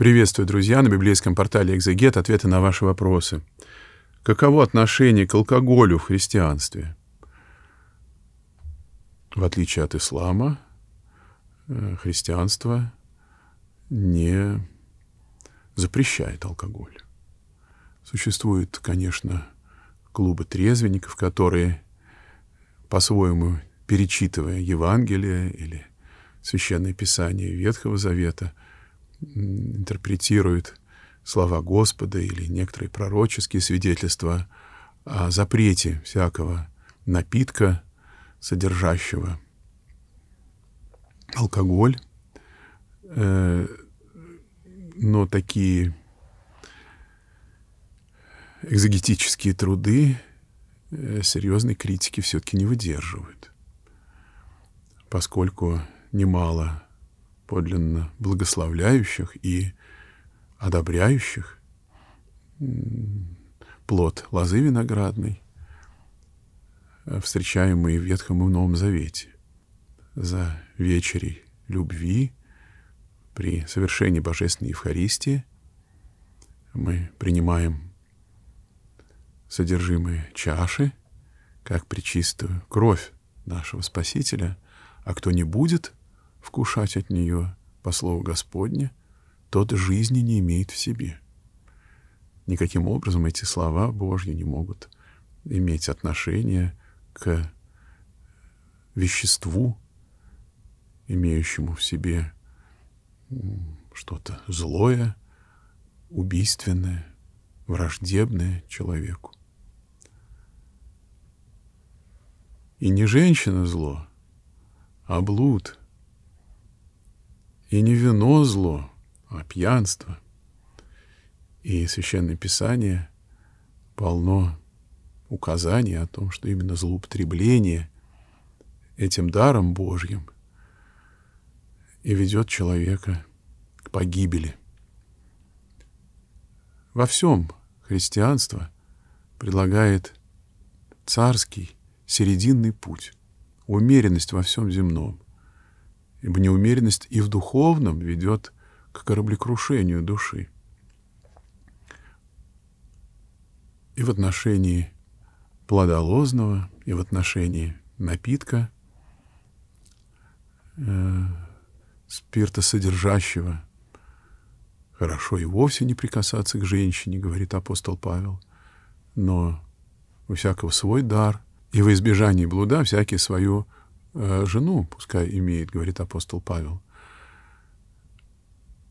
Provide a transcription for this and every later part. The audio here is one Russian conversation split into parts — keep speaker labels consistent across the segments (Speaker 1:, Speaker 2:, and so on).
Speaker 1: Приветствую, друзья, на библейском портале «Экзегет» ответы на ваши вопросы. Каково отношение к алкоголю в христианстве? В отличие от ислама, э, христианство не запрещает алкоголь. Существуют, конечно, клубы трезвенников, которые по-своему перечитывая Евангелие или Священное Писание Ветхого Завета – интерпретирует слова Господа или некоторые пророческие свидетельства о запрете всякого напитка, содержащего алкоголь. Э, но такие экзогетические труды э, серьезной критики все-таки не выдерживают, поскольку немало подлинно благословляющих и одобряющих плод лозы виноградной, э, встречаемый в Ветхом и в Новом Завете. За вечерей любви при совершении Божественной Евхаристии мы принимаем содержимое чаши, как причистую кровь нашего Спасителя, а кто не будет – вкушать от нее, по слову Господня, тот жизни не имеет в себе. Никаким образом эти слова Божьи не могут иметь отношение к веществу, имеющему в себе что-то злое, убийственное, враждебное человеку. И не женщина зло, а блуд — и не вино зло, а пьянство. И Священное Писание полно указаний о том, что именно злоупотребление этим даром Божьим и ведет человека к погибели. Во всем христианство предлагает царский серединный путь, умеренность во всем земном – ибо неумеренность и в духовном ведет к кораблекрушению души. И в отношении плодолозного, и в отношении напитка, э, спиртосодержащего, хорошо и вовсе не прикасаться к женщине, говорит апостол Павел, но у всякого свой дар, и во избежании блуда всякий свою Э, жену пускай имеет, говорит апостол Павел.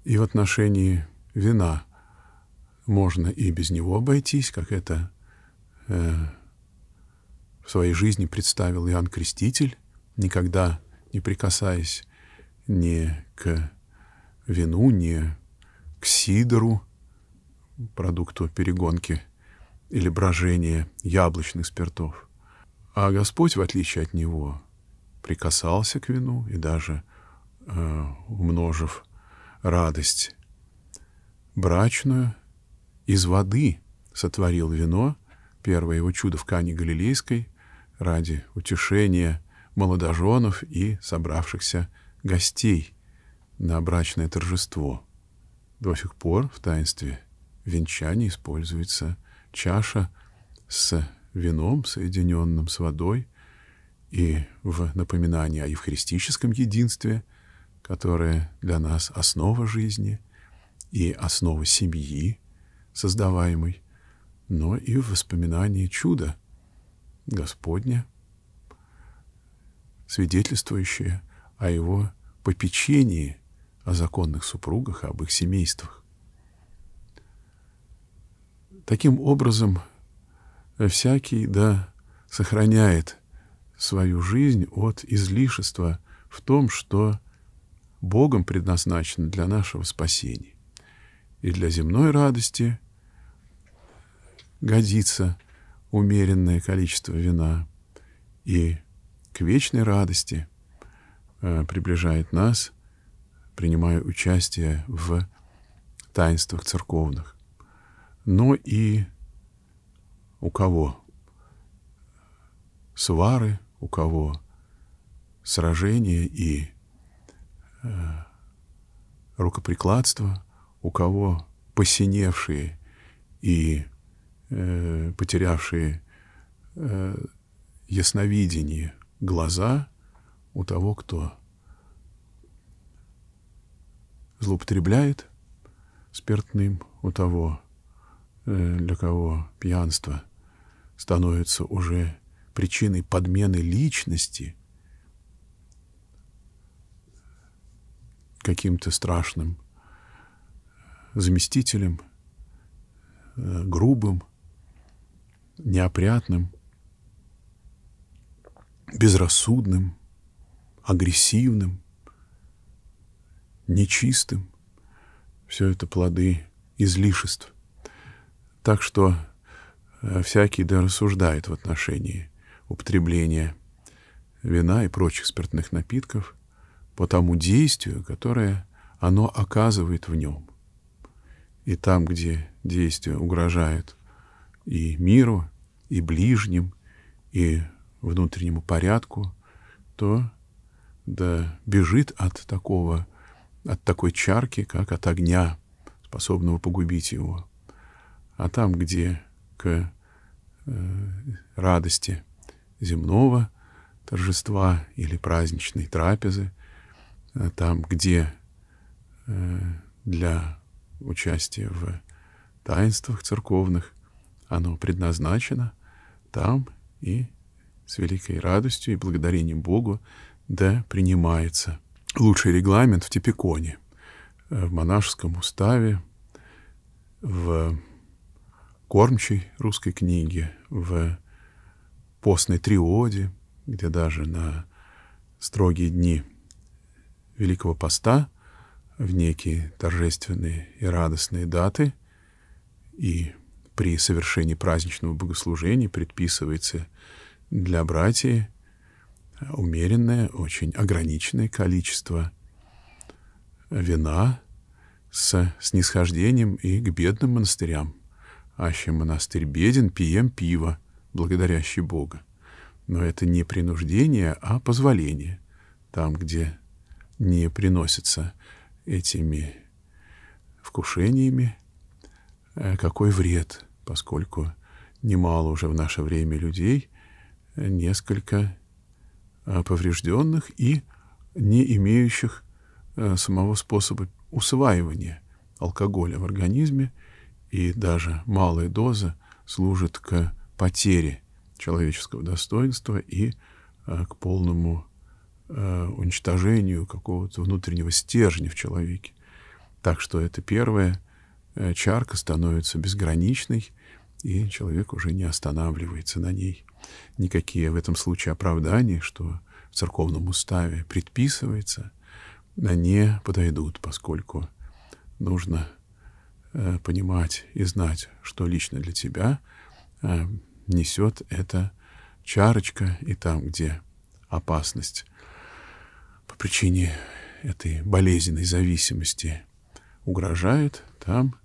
Speaker 1: И в отношении вина можно и без него обойтись, как это э, в своей жизни представил Иоанн Креститель, никогда не прикасаясь ни к вину, ни к сидору, продукту перегонки или брожения яблочных спиртов. А Господь, в отличие от него, прикасался к вину и даже, э, умножив радость брачную, из воды сотворил вино, первое его чудо в Кане Галилейской, ради утешения молодоженов и собравшихся гостей на брачное торжество. До сих пор в таинстве венчания используется чаша с вином, соединенным с водой, и в напоминании о евхаристическом единстве, которое для нас основа жизни и основа семьи, создаваемой, но и в воспоминании чуда Господня, свидетельствующее о его попечении о законных супругах, об их семействах. Таким образом, всякий, да, сохраняет свою жизнь от излишества в том, что Богом предназначено для нашего спасения. И для земной радости годится умеренное количество вина, и к вечной радости э, приближает нас, принимая участие в таинствах церковных. Но и у кого? Свары, у кого сражение и э, рукоприкладство, у кого посиневшие и э, потерявшие э, ясновидение глаза, у того, кто злоупотребляет спиртным, у того, э, для кого пьянство становится уже причиной подмены личности каким-то страшным заместителем, э, грубым, неопрятным, безрассудным, агрессивным, нечистым. Все это плоды излишеств. Так что э, всякий да рассуждает в отношении употребления вина и прочих спиртных напитков по тому действию, которое оно оказывает в нем. И там, где действие угрожает и миру, и ближним, и внутреннему порядку, то да бежит от такого, от такой чарки, как от огня, способного погубить его. А там, где к э, радости земного торжества или праздничной трапезы, э, там, где э, для участия в таинствах церковных оно предназначено, там и с великой радостью и благодарением Богу да принимается. Лучший регламент в Типиконе, э, в монашеском уставе, в кормчей русской книге, в постной триоде, где даже на строгие дни Великого Поста, в некие торжественные и радостные даты, и при совершении праздничного богослужения предписывается для братьев умеренное, очень ограниченное количество вина с снисхождением и к бедным монастырям. Аще монастырь беден, пьем пиво — благодарящий Бога. Но это не принуждение, а позволение. Там, где не приносится этими вкушениями, э, какой вред, поскольку немало уже в наше время людей, э, несколько э, поврежденных и не имеющих самого способа усваивания алкоголя в организме, и даже малая доза служит к потери человеческого достоинства и э, к полному э, уничтожению какого-то внутреннего стержня в человеке. Так что это первая э, чарка становится безграничной, и человек уже не останавливается на ней. Никакие в этом случае оправдания, что в церковном уставе предписывается, на не подойдут, поскольку нужно понимать и знать, что лично для тебя несет эта чарочка и там, где опасность по причине этой болезненной зависимости угрожает, там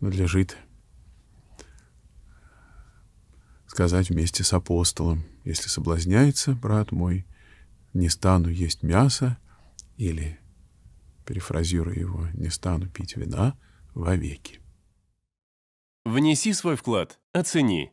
Speaker 1: надлежит сказать вместе с апостолом, если соблазняется, брат мой, не стану есть мясо, или, перефразируя его, не стану пить вина вовеки. Внеси свой вклад, оцени